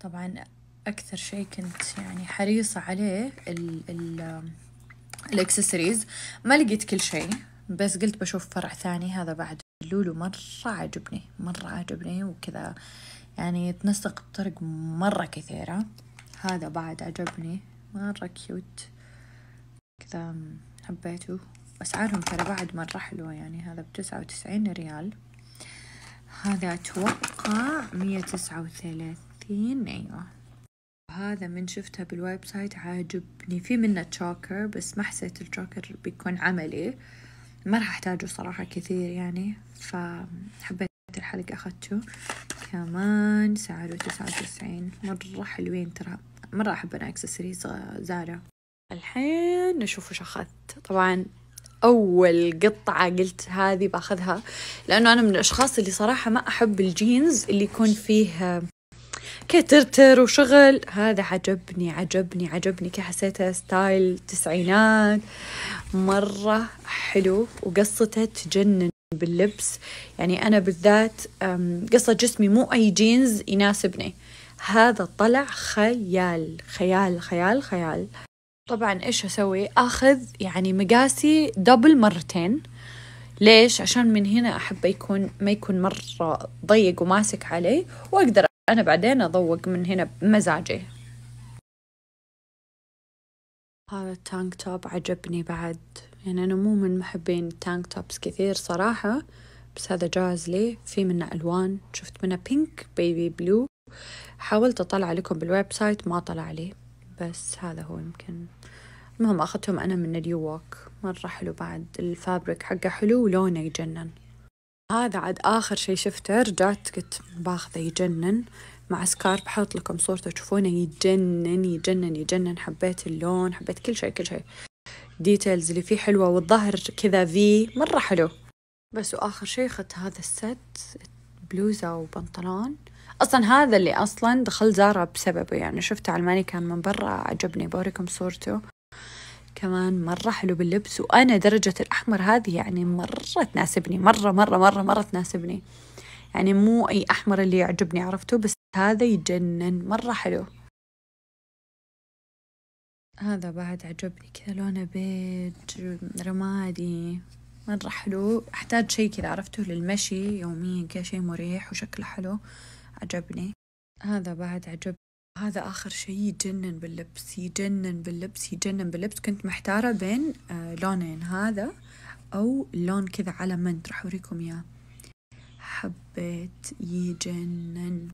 طبعا أكثر شيء كنت يعني حريصة عليه ال ال الإكسسوارز ما لقيت كل شيء بس قلت بشوف فرع ثاني هذا بعد لولو مرة عجبني مرة عجبني وكذا يعني تنسق بطرق مرة كثيرة هذا بعد عجبني مرة كيوت كذا حبيته أسعارهم ترى بعد مرة حلوة يعني هذا بتسعة وتسعين ريال هذا أتوقع مية تسعة وثلاثين كافيين أيوة هذا من شفتها بالويب سايت عاجبني في منه تشوكر بس ما حسيت التشوكر بيكون عملي ما راح احتاجه صراحة كثير يعني فحبيت الحلقة أخدته كمان سعره تسعة وتسعين مرة حلوين ترى مرة أحب أنا أكسسوارز زارة الحين نشوف وش أخذت طبعا أول قطعة قلت هذه باخذها لأنه أنا من الأشخاص اللي صراحة ما أحب الجينز اللي يكون فيه كترتر وشغل هذا عجبني عجبني عجبني كحسيته ستايل تسعينات مرة حلو وقصته تجنن باللبس يعني أنا بالذات قصة جسمي مو أي جينز يناسبني هذا طلع خيال خيال خيال خيال طبعا إيش أسوي أخذ يعني مقاسي دبل مرتين ليش عشان من هنا أحبه يكون ما يكون مرة ضيق وماسك علي وأقدر أنا بعدين أذوق من هنا بمزاجي هذا التانك توب عجبني بعد يعني أنا مو من محبين التانك توبس كثير صراحة بس هذا جاز لي في منه ألوان شفت منه بينك بيبي بلو حاولت أطلع لكم بالويب سايت ما طلع لي بس هذا هو يمكن المهم أخذتهم أنا من ووك مرة حلو بعد الفابريك حقه حلو ولونه يجنن هذا عاد آخر شي شفته رجعت قلت باخذه يجنن مع سكارب بحط لكم صورته تشوفونه يجنن يجنن يجنن حبيت اللون حبيت كل شيء كل شيء ديتيلز اللي فيه حلوة والظهر كذا في مرة حلو بس وآخر شي أخذت هذا الست بلوزة وبنطلون أصلا هذا اللي أصلا دخل زارا بسببه يعني شفته على كان من برا عجبني بوريكم صورته كمان مرة حلو باللبس وأنا درجة الأحمر هذه يعني مرة تناسبني مرة مرة مرة مرة تناسبني يعني مو أي أحمر اللي يعجبني عرفته بس هذا يجنن مرة حلو هذا بعد عجبني كذا لونه بيج رمادي مرة حلو أحتاج شي كذا عرفته للمشي يوميا كذا شي مريح وشكله حلو عجبني هذا بعد عجبني هذا آخر شيء يجنن باللبس يجنن باللبس يجنن باللبس كنت محتارة بين آه، لونين هذا أو لون كذا على منت راح أوريكم إياه حبيت يجنن